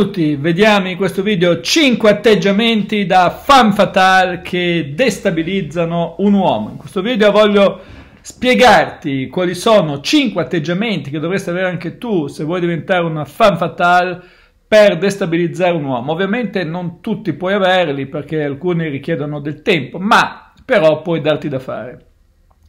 tutti, vediamo in questo video 5 atteggiamenti da fan fatale che destabilizzano un uomo. In questo video voglio spiegarti quali sono 5 atteggiamenti che dovresti avere anche tu se vuoi diventare una fan fatale per destabilizzare un uomo. Ovviamente non tutti puoi averli perché alcuni richiedono del tempo, ma però puoi darti da fare.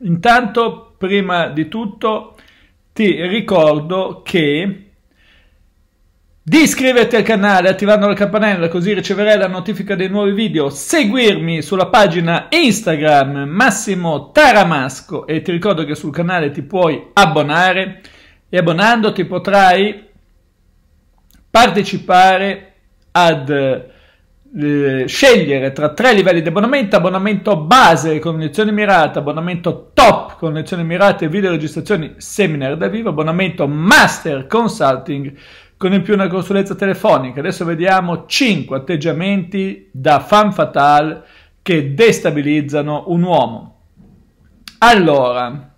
Intanto, prima di tutto, ti ricordo che di iscriverti al canale attivando la campanella così riceverai la notifica dei nuovi video, seguirmi sulla pagina Instagram Massimo Taramasco e ti ricordo che sul canale ti puoi abbonare e abbonandoti potrai partecipare ad eh, scegliere tra tre livelli di abbonamento, abbonamento base con lezioni mirate, abbonamento top con lezioni mirate, video registrazioni seminar da vivo, abbonamento master consulting con in più una consulenza telefonica. Adesso vediamo 5 atteggiamenti da fan fatale che destabilizzano un uomo. Allora,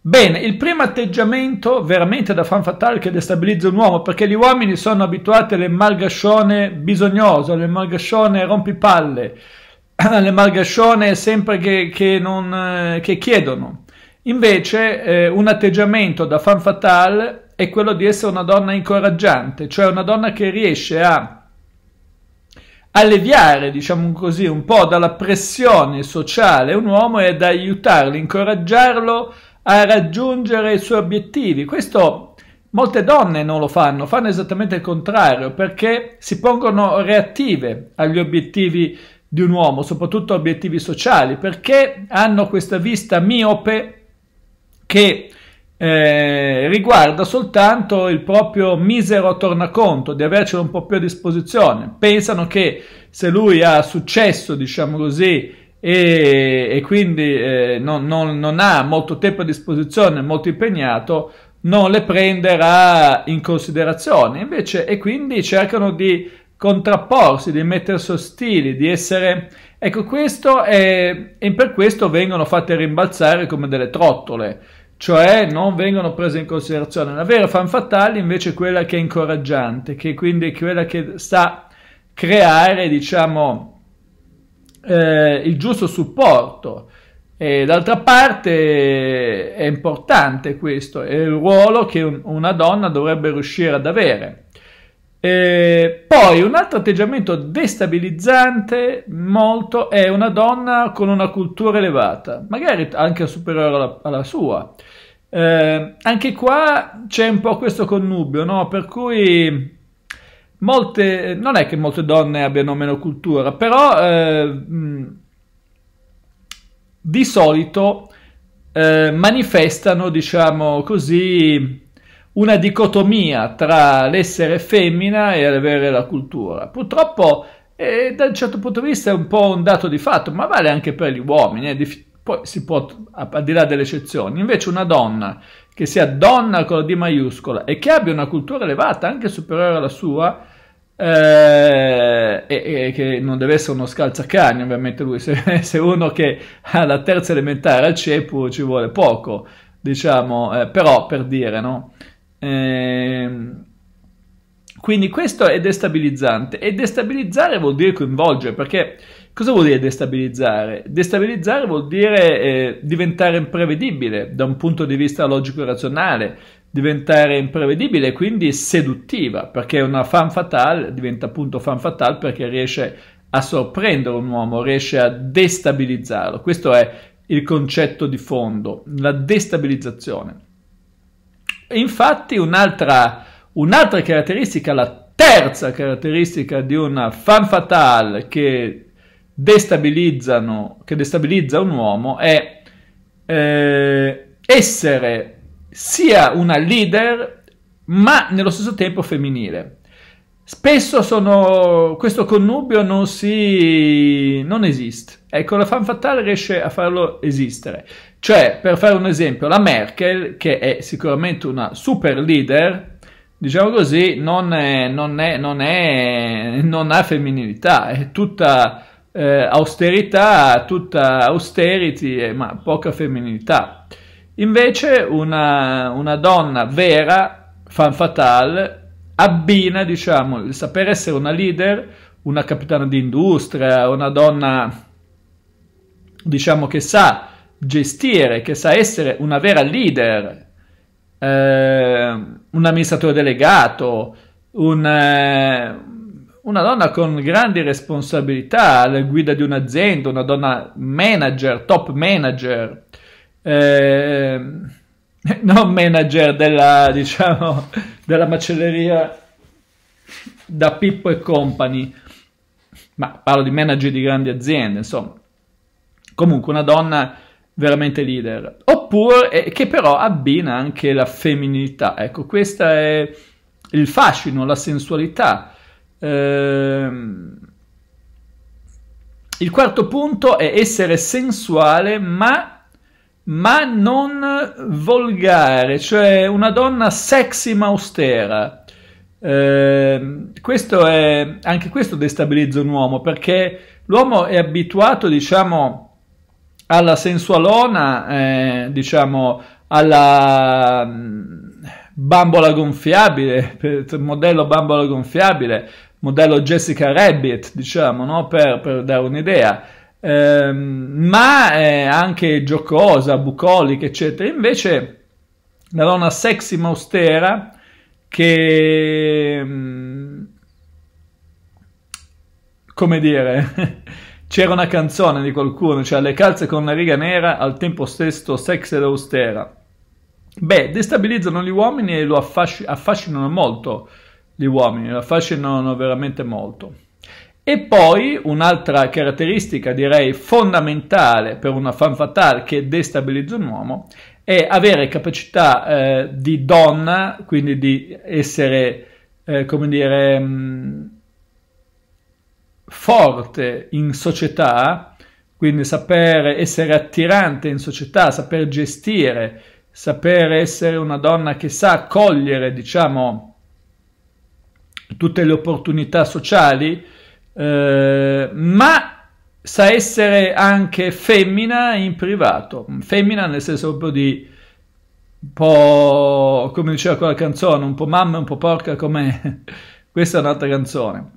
Bene, il primo atteggiamento veramente da fan fatale che destabilizza un uomo, perché gli uomini sono abituati alle margascione bisognoso, alle margascione rompipalle, alle margascione sempre che, che, non, eh, che chiedono. Invece eh, un atteggiamento da fan fatale è quello di essere una donna incoraggiante, cioè una donna che riesce a alleviare, diciamo così, un po' dalla pressione sociale un uomo e ad aiutarlo, incoraggiarlo a raggiungere i suoi obiettivi. Questo molte donne non lo fanno, fanno esattamente il contrario, perché si pongono reattive agli obiettivi di un uomo, soprattutto obiettivi sociali, perché hanno questa vista miope che eh, riguarda soltanto il proprio misero tornaconto, di avercelo un po' più a disposizione. Pensano che se lui ha successo, diciamo così, e, e quindi eh, non, non, non, ha molto tempo a disposizione, molto impegnato, non le prenderà in considerazione. Invece, e quindi cercano di contrapporsi, di mettersi ostili, di essere... Ecco, questo è... e per questo vengono fatte rimbalzare come delle trottole cioè non vengono prese in considerazione. La vera fanfattale invece è quella che è incoraggiante, che quindi è quella che sa creare, diciamo, eh, il giusto supporto. E d'altra parte è importante questo, è il ruolo che un, una donna dovrebbe riuscire ad avere. E eh, poi un altro atteggiamento destabilizzante molto è una donna con una cultura elevata, magari anche superiore alla, alla sua. Eh, anche qua c'è un po' questo connubio, no? per cui molte, non è che molte donne abbiano meno cultura, però eh, di solito eh, manifestano, diciamo così, una dicotomia tra l'essere femmina e avere la cultura. Purtroppo, eh, da un certo punto di vista, è un po' un dato di fatto, ma vale anche per gli uomini. Eh, poi si può, al di là delle eccezioni, invece una donna che sia donna con la D maiuscola e che abbia una cultura elevata, anche superiore alla sua, eh, e, e, che non deve essere uno scalzacani, ovviamente lui, se, se uno che ha la terza elementare al CEPU ci vuole poco, diciamo, eh, però per dire, no? Ehm, quindi questo è destabilizzante e destabilizzare vuol dire coinvolgere, perché cosa vuol dire destabilizzare? Destabilizzare vuol dire eh, diventare imprevedibile da un punto di vista logico e razionale, diventare imprevedibile e quindi seduttiva, perché una fan fatale diventa appunto fan fatale perché riesce a sorprendere un uomo, riesce a destabilizzarlo. Questo è il concetto di fondo, la destabilizzazione infatti un'altra, un'altra caratteristica, la terza caratteristica di una fan fatale che, che, destabilizza un uomo è eh, essere sia una leader ma nello stesso tempo femminile. Spesso sono, questo connubio non, si, non esiste. Ecco, la fan fatale riesce a farlo esistere. Cioè, per fare un esempio, la Merkel, che è sicuramente una super leader, diciamo così, non, è, non, è, non, è, non ha femminilità, è tutta eh, austerità, tutta austerity, eh, ma poca femminilità. Invece una, una donna vera, fan fatale, abbina, diciamo, il saper essere una leader, una capitana di industria, una donna, diciamo, che sa gestire, che sa essere una vera leader, eh, un amministratore delegato, un, eh, una donna con grandi responsabilità alla guida di un'azienda, una donna manager, top manager, eh, non manager della, diciamo, della macelleria da Pippo e Company, ma parlo di manager di grandi aziende, insomma. Comunque una donna veramente leader, oppure eh, che però abbina anche la femminilità. Ecco, questo è il fascino, la sensualità. Ehm... Il quarto punto è essere sensuale ma, ma, non volgare, cioè una donna sexy ma austera. Eh, questo è, anche questo destabilizza un uomo perché l'uomo è abituato, diciamo, alla sensualona, eh, diciamo, alla mm, bambola gonfiabile, modello bambola gonfiabile, modello Jessica Rabbit, diciamo, no? per, per dare un'idea. Ehm, eh, ma è anche giocosa, bucolica, eccetera. Invece la donna sexy ma austera che, mm, come dire, C'era una canzone di qualcuno, cioè le calze con la riga nera, al tempo stesso sex ed austera. Beh, destabilizzano gli uomini e lo affasc- affascinano molto gli uomini, lo affascinano veramente molto. E poi un'altra caratteristica direi fondamentale per una fan fatale che destabilizza un uomo è avere capacità eh, di donna, quindi di essere, eh, come dire, mh, mm, forte in società, quindi sapere essere attirante in società, saper gestire, sapere essere una donna che sa cogliere, diciamo, tutte le opportunità sociali, eh, ma sa essere anche femmina in privato, femmina nel senso proprio di un po' come diceva quella canzone, un po' mamma, e un po' porca come questa è un'altra canzone.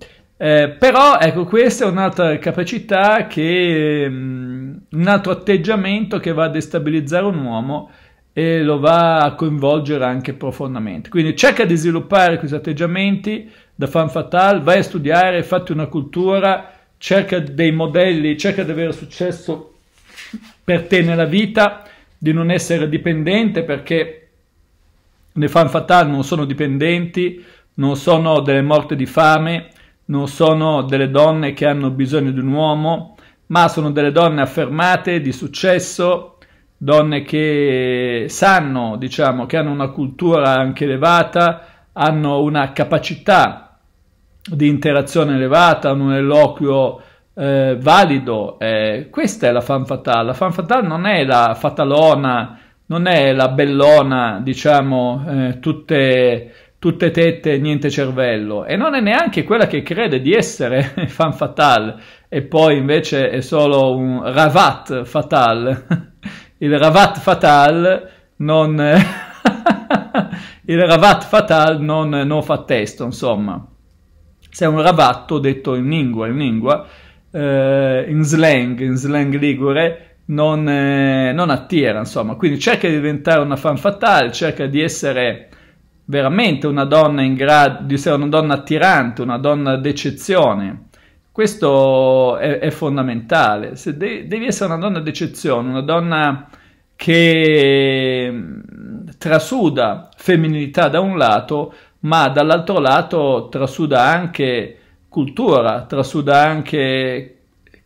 Eh, però ecco, questa è un'altra capacità che um, un altro atteggiamento che va a destabilizzare un uomo e lo va a coinvolgere anche profondamente. Quindi cerca di sviluppare questi atteggiamenti da fan fatale vai a studiare, fatti una cultura, cerca dei modelli, cerca di avere successo per te nella vita, di non essere dipendente perché le fan fatale non sono dipendenti, non sono delle morte di fame, non sono delle donne che hanno bisogno di un uomo, ma sono delle donne affermate, di successo, donne che sanno, diciamo, che hanno una cultura anche elevata, hanno una capacità di interazione elevata, hanno un eloquio eh, valido. Eh, questa è la fan fatale. La fan fatale non è la fatalona, non è la bellona, diciamo, eh, tutte tutte tette niente cervello e non è neanche quella che crede di essere fan fatale e poi invece è solo un ravat fatale. Il ravat fatale non... il ravat fatale non, non, fa testo, insomma. Se è un ravatto detto in lingua, in lingua, eh, in slang, in slang ligure, non, eh, non attira, insomma. Quindi cerca di diventare una fan fatale, cerca di essere veramente una donna in grado di essere una donna attirante, una donna d'eccezione. Questo è, è fondamentale. Se de- devi essere una donna d'eccezione, una donna che trasuda femminilità da un lato, ma dall'altro lato trasuda anche cultura, trasuda anche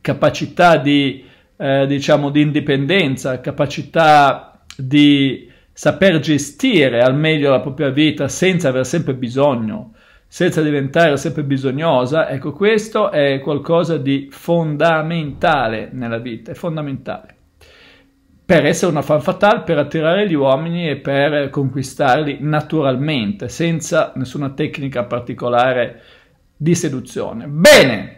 capacità di, eh, diciamo, di indipendenza, capacità di saper gestire al meglio la propria vita senza aver sempre bisogno, senza diventare sempre bisognosa, ecco questo è qualcosa di fondamentale nella vita, è fondamentale. Per essere una fan fatale, per attirare gli uomini e per conquistarli naturalmente, senza nessuna tecnica particolare di seduzione. Bene,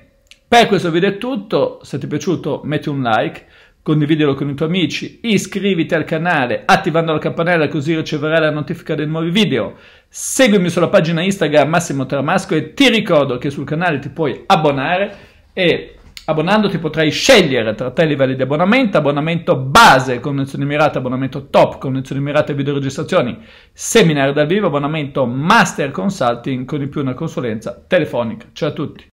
per questo video è tutto, se ti è piaciuto metti un like, condividilo con i tuoi amici, iscriviti al canale attivando la campanella così riceverai la notifica dei nuovi video, seguimi sulla pagina Instagram Massimo Tramasco e ti ricordo che sul canale ti puoi abbonare e abbonandoti potrai scegliere tra tre livelli di abbonamento, abbonamento base, condizioni mirate, abbonamento top, condizioni mirate, videoregistrazioni, seminari dal vivo, abbonamento master consulting con di più una consulenza telefonica. Ciao a tutti!